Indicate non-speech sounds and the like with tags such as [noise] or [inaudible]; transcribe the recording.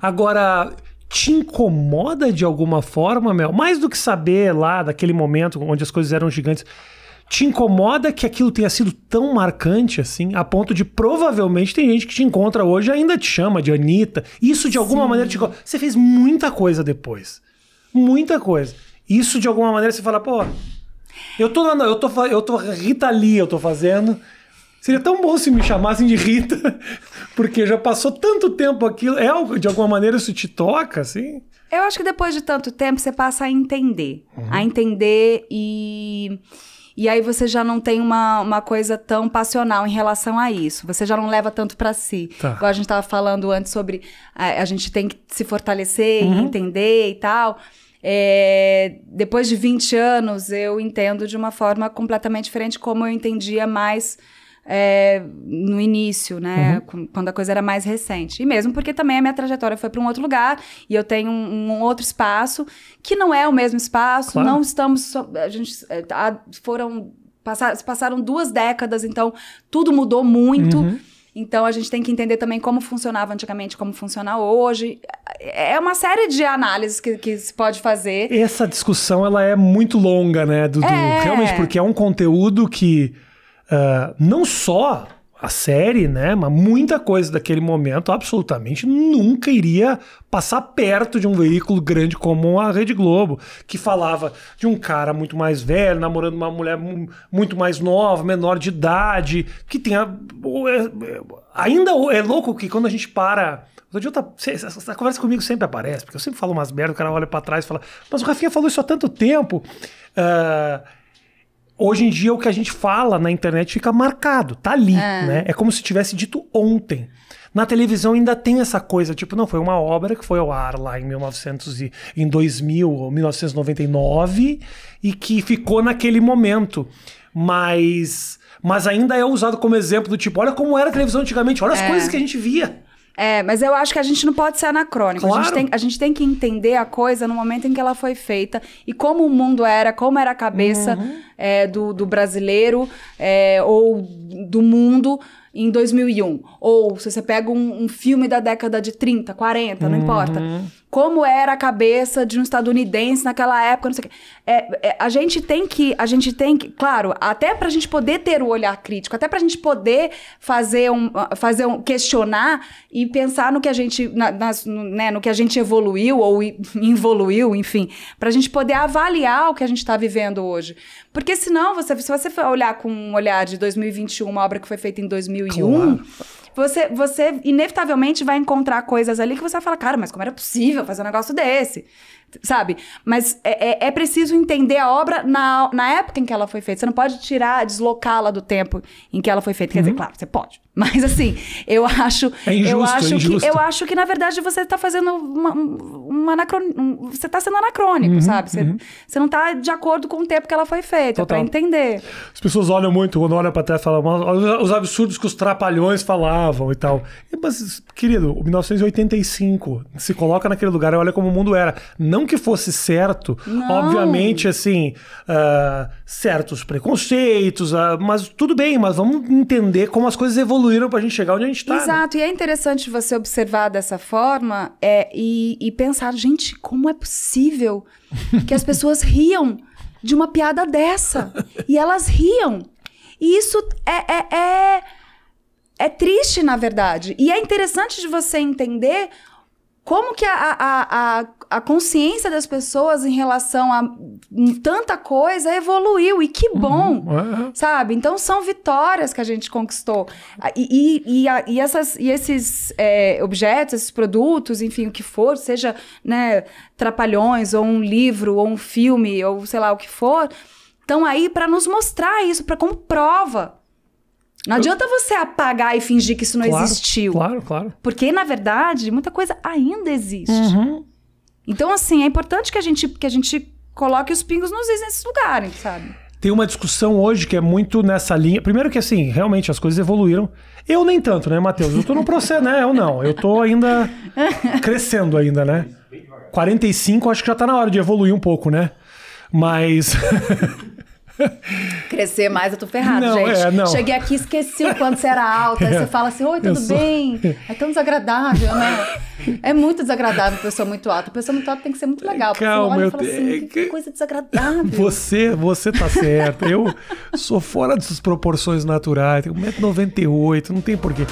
Agora, te incomoda de alguma forma, Mel? Mais do que saber lá daquele momento onde as coisas eram gigantes, te incomoda que aquilo tenha sido tão marcante assim, a ponto de provavelmente tem gente que te encontra hoje e ainda te chama de Anitta. Isso de alguma maneira te. Você fez muita coisa depois. Muita coisa. Isso de alguma maneira você fala, pô, eu tô, eu tô, eu tô Rita Lee, eu tô fazendo. Seria tão bom se me chamassem de Rita, [laughs] porque já passou tanto tempo aquilo. É, de alguma maneira isso te toca, assim? Eu acho que depois de tanto tempo você passa a entender. Uhum. A entender e. E aí você já não tem uma, uma coisa tão passional em relação a isso. Você já não leva tanto para si. Tá. Igual a gente estava falando antes sobre a, a, gente tem que se fortalecer uhum. e entender e tal. É, depois de 20 anos, eu entendo de uma forma completamente diferente como eu entendia mais é, no início, né? Uhum. Quando a coisa era mais recente. E mesmo porque também a minha trajetória foi para um outro lugar e eu tenho um, um, outro espaço que não é o mesmo espaço. Claro. Não estamos. So, a gente é, a, foram passaram, passaram duas décadas, então tudo mudou muito. Uhum. Então a gente tem que entender também como funcionava antigamente, como funciona hoje. É uma série de análises que, que se pode fazer. Essa discussão ela é muito longa, né? Do, do é. Realmente, porque é um conteúdo que ah, não só a série, né? Mas muita coisa daquele momento absolutamente nunca iria passar perto de um veículo grande como a Rede Globo, que falava de um cara muito mais velho, namorando uma mulher muito mais nova, menor de idade, que tinha. É, é, ainda é louco que quando a gente para. Tá, essa conversa comigo sempre aparece, porque eu sempre falo umas merdas, o cara olha para trás e fala, mas o Rafinha falou isso há tanto tempo. Uh, hoje em dia o que a gente fala na internet fica marcado, tá ali, é. né? É como se tivesse dito ontem. Na televisão ainda tem essa coisa, tipo, não, foi uma obra que foi ao ar lá em 1900 e, em 2000 ou 1999 e que ficou naquele momento. Mas mas ainda é usado como exemplo do tipo, olha como era a televisão antigamente, olha as é. coisas que a gente via. É, mas eu acho que a gente não pode ser anacrônico. Claro. A, gente tem, a gente tem que entender a coisa no momento em que ela foi feita e como o mundo era, como era a cabeça uhum. é, do, do brasileiro é, ou do mundo em 2001, ou se você pega um, um filme da década de 30, 40, uhum. não importa. Uhum. Como era a cabeça de um estadunidense naquela época, não sei o quê. É, é, a gente tem que, a gente tem que, claro, até pra gente poder ter o olhar crítico, até pra gente poder fazer um, fazer um, questionar e pensar no que a gente, na, nas, no, né, no que a gente evoluiu ou [laughs] involuiu, enfim, pra gente poder avaliar o que a gente tá vivendo hoje. Porque senão, você, se você olhar com um olhar de 2021, uma obra que foi feita em 2000 2001, claro. você, você inevitavelmente vai encontrar coisas ali que você vai falar, cara, mas como era possível fazer um negócio desse? Sabe? Mas é, é, é preciso entender a obra na, na época em que ela foi feita. Você não pode tirar, deslocá-la do tempo em que ela foi feita. Quer uhum. dizer, claro, você pode. Mas assim, eu acho, é injusto, eu é acho é que eu acho que na verdade você está fazendo uma, uma Um, você está sendo anacrônico, uhum, sabe? Você, uhum. você não está de acordo com o tempo que ela foi feita, para entender. As pessoas olham muito quando olham para trás, falam os absurdos que os trapalhões falavam e tal. mas querido, 1985 se coloca naquele lugar e olha como o mundo era. Não que fosse certo, não. obviamente assim uh, certos preconceitos, uh, mas tudo bem. Mas vamos entender como as coisas evoluíram evoluíram para a gente chegar onde a gente está. Né? Exato, né? e é interessante você observar dessa forma é, e, e pensar, gente, como é possível que as pessoas riam de uma piada dessa? E elas riam. E isso é, é, é, é triste, na verdade. E é interessante de você entender como que a, a, a, a, consciência das pessoas em relação a tanta coisa evoluiu e que uhum. bom, uhum. sabe? Então são vitórias que a gente conquistou ah, e, e, e, a, e essas, e esses é, objetos, esses produtos, enfim, o que for, seja né, trapalhões ou um livro ou um filme ou sei lá o que for, estão aí para nos mostrar isso, para como prova não eu... adianta você apagar e fingir que isso não claro, existiu. Claro, claro. Porque, na verdade, muita coisa ainda existe. Uhum. Então, assim, é importante que a gente, que a gente coloque os pingos nos is nesses lugares, sabe? Tem uma discussão hoje que é muito nessa linha. Primeiro que, assim, realmente as coisas evoluíram. Eu nem tanto, né, Matheus? Eu tô no processo, né? Eu não. Eu tô ainda [laughs] crescendo ainda, né? 45, acho que já tá na hora de evoluir um pouco, né? Mas... [laughs] [laughs] Crescer mais, eu tô ferrado, não, gente. É, não. Cheguei aqui, esqueci o quanto você era alta. É. Aí você é, fala assim, oi, tudo bem? É tão desagradável, né? [laughs] É muito desagradável pessoa muito alta. Pessoa muito alta tem que ser muito legal. Calma, eu tenho assim, que coisa desagradável. Você, você tá certa. Eu sou fora dessas proporções naturais. Tenho 1,98m, não tem porquê.